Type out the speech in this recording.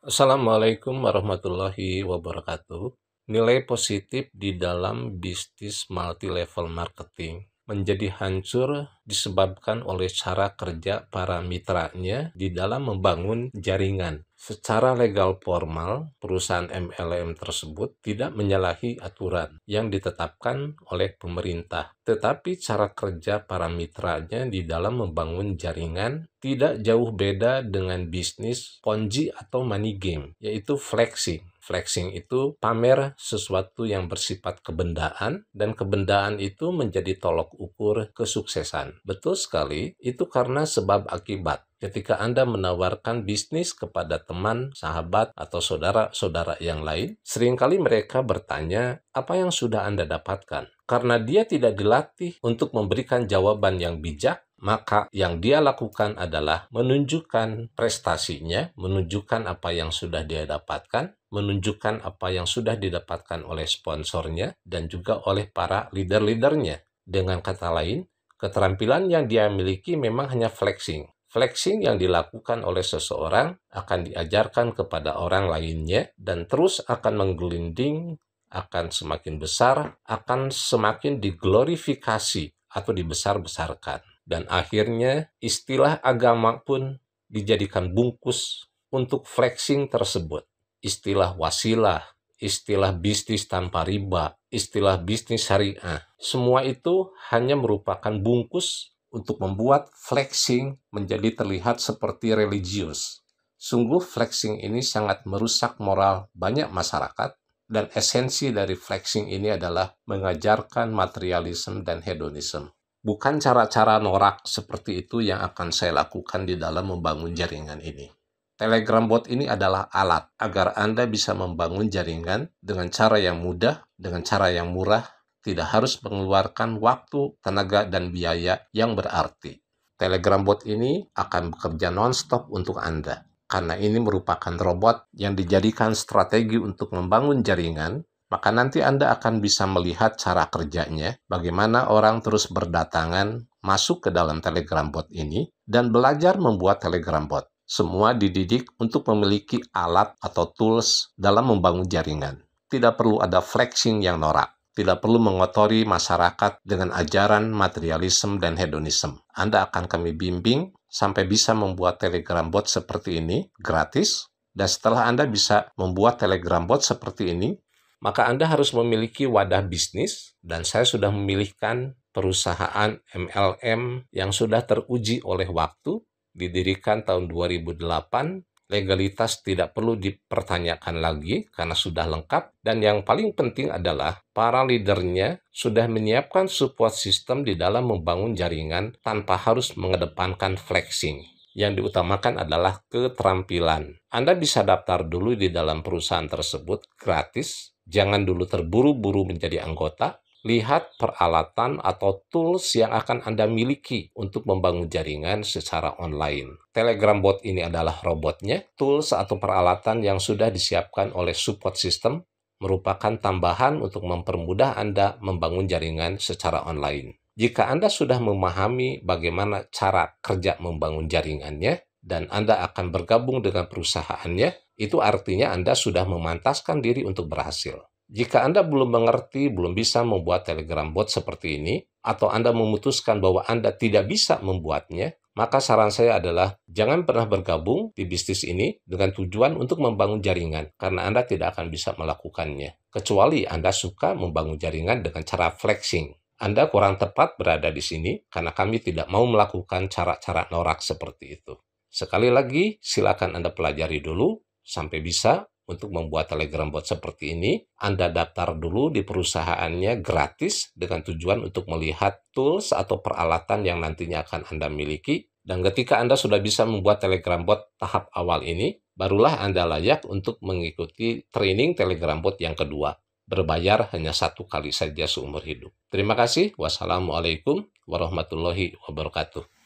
Assalamualaikum warahmatullahi wabarakatuh. Nilai positif di dalam bisnis multi level marketing menjadi hancur disebabkan oleh cara kerja para mitranya di dalam membangun jaringan. Secara legal formal, perusahaan MLM tersebut tidak menyalahi aturan yang ditetapkan oleh pemerintah, tetapi cara kerja para mitranya di dalam membangun jaringan tidak jauh beda dengan bisnis ponzi atau money game, yaitu flexing. Flexing itu pamer sesuatu yang bersifat kebendaan, dan kebendaan itu menjadi tolok ukur kesuksesan. Betul sekali, itu karena sebab akibat. Ketika Anda menawarkan bisnis kepada teman, sahabat, atau saudara-saudara yang lain, seringkali mereka bertanya apa yang sudah Anda dapatkan. Karena dia tidak dilatih untuk memberikan jawaban yang bijak, maka yang dia lakukan adalah menunjukkan prestasinya, menunjukkan apa yang sudah dia dapatkan, menunjukkan apa yang sudah didapatkan oleh sponsornya, dan juga oleh para leader-leadernya. Dengan kata lain, Keterampilan yang dia miliki memang hanya flexing. Flexing yang dilakukan oleh seseorang akan diajarkan kepada orang lainnya dan terus akan menggelinding, akan semakin besar, akan semakin diglorifikasi atau dibesar-besarkan. Dan akhirnya istilah agama pun dijadikan bungkus untuk flexing tersebut. Istilah wasilah, istilah bisnis tanpa riba, istilah bisnis syariah. Semua itu hanya merupakan bungkus untuk membuat flexing menjadi terlihat seperti religius. Sungguh flexing ini sangat merusak moral banyak masyarakat dan esensi dari flexing ini adalah mengajarkan materialisme dan hedonisme. Bukan cara-cara norak seperti itu yang akan saya lakukan di dalam membangun jaringan ini. Telegram bot ini adalah alat agar Anda bisa membangun jaringan dengan cara yang mudah, dengan cara yang murah, tidak harus mengeluarkan waktu, tenaga, dan biaya yang berarti. Telegram bot ini akan bekerja non-stop untuk Anda karena ini merupakan robot yang dijadikan strategi untuk membangun jaringan. Maka nanti Anda akan bisa melihat cara kerjanya, bagaimana orang terus berdatangan masuk ke dalam Telegram bot ini dan belajar membuat Telegram bot. Semua dididik untuk memiliki alat atau tools dalam membangun jaringan. Tidak perlu ada flexing yang norak. Tidak perlu mengotori masyarakat dengan ajaran materialisme dan hedonisme. Anda akan kami bimbing sampai bisa membuat Telegram bot seperti ini gratis. Dan setelah Anda bisa membuat Telegram bot seperti ini, maka Anda harus memiliki wadah bisnis dan saya sudah memilihkan perusahaan MLM yang sudah teruji oleh waktu didirikan tahun 2008, legalitas tidak perlu dipertanyakan lagi karena sudah lengkap dan yang paling penting adalah para leadernya sudah menyiapkan support system di dalam membangun jaringan tanpa harus mengedepankan flexing yang diutamakan adalah keterampilan. Anda bisa daftar dulu di dalam perusahaan tersebut gratis. Jangan dulu terburu-buru menjadi anggota, lihat peralatan atau tools yang akan Anda miliki untuk membangun jaringan secara online. Telegram bot ini adalah robotnya. Tools atau peralatan yang sudah disiapkan oleh support system merupakan tambahan untuk mempermudah Anda membangun jaringan secara online. Jika Anda sudah memahami bagaimana cara kerja membangun jaringannya dan Anda akan bergabung dengan perusahaannya, itu artinya Anda sudah memantaskan diri untuk berhasil. Jika Anda belum mengerti, belum bisa membuat Telegram bot seperti ini, atau Anda memutuskan bahwa Anda tidak bisa membuatnya, maka saran saya adalah jangan pernah bergabung di bisnis ini dengan tujuan untuk membangun jaringan, karena Anda tidak akan bisa melakukannya. Kecuali Anda suka membangun jaringan dengan cara flexing. Anda kurang tepat berada di sini karena kami tidak mau melakukan cara-cara norak seperti itu. Sekali lagi, silakan Anda pelajari dulu sampai bisa untuk membuat Telegram bot seperti ini, Anda daftar dulu di perusahaannya gratis dengan tujuan untuk melihat tools atau peralatan yang nantinya akan Anda miliki. Dan ketika Anda sudah bisa membuat Telegram bot tahap awal ini, barulah Anda layak untuk mengikuti training Telegram bot yang kedua. Berbayar hanya satu kali saja seumur hidup. Terima kasih. Wassalamualaikum warahmatullahi wabarakatuh.